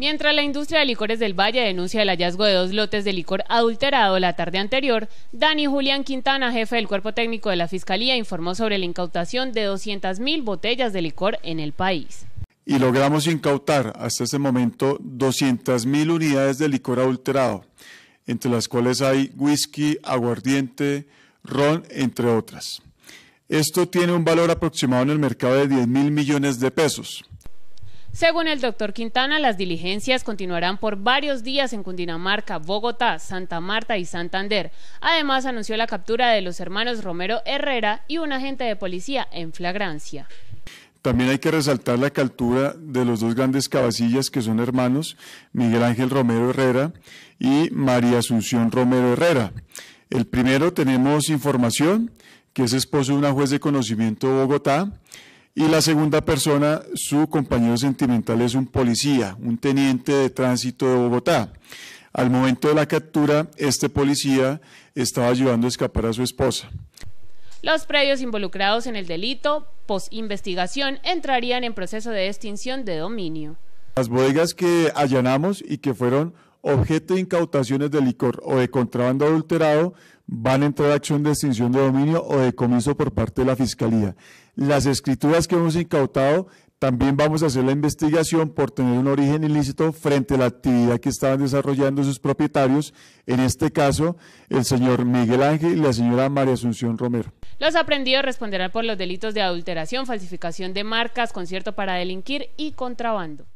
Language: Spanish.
Mientras la industria de licores del Valle denuncia el hallazgo de dos lotes de licor adulterado la tarde anterior, Dani Julián Quintana, jefe del cuerpo técnico de la Fiscalía, informó sobre la incautación de 200.000 botellas de licor en el país. Y logramos incautar hasta ese momento 200.000 unidades de licor adulterado, entre las cuales hay whisky, aguardiente, ron, entre otras. Esto tiene un valor aproximado en el mercado de 10 mil millones de pesos. Según el doctor Quintana, las diligencias continuarán por varios días en Cundinamarca, Bogotá, Santa Marta y Santander. Además, anunció la captura de los hermanos Romero Herrera y un agente de policía en flagrancia. También hay que resaltar la captura de los dos grandes cabacillas que son hermanos, Miguel Ángel Romero Herrera y María Asunción Romero Herrera. El primero tenemos información que es esposo de una juez de conocimiento de Bogotá y la segunda persona, su compañero sentimental es un policía, un teniente de tránsito de Bogotá. Al momento de la captura, este policía estaba ayudando a escapar a su esposa. Los predios involucrados en el delito, post investigación, entrarían en proceso de extinción de dominio. Las bodegas que allanamos y que fueron objeto de incautaciones de licor o de contrabando adulterado, van a entrar a acción de extinción de dominio o de comiso por parte de la Fiscalía. Las escrituras que hemos incautado, también vamos a hacer la investigación por tener un origen ilícito frente a la actividad que estaban desarrollando sus propietarios, en este caso el señor Miguel Ángel y la señora María Asunción Romero. Los aprendidos responderán por los delitos de adulteración, falsificación de marcas, concierto para delinquir y contrabando.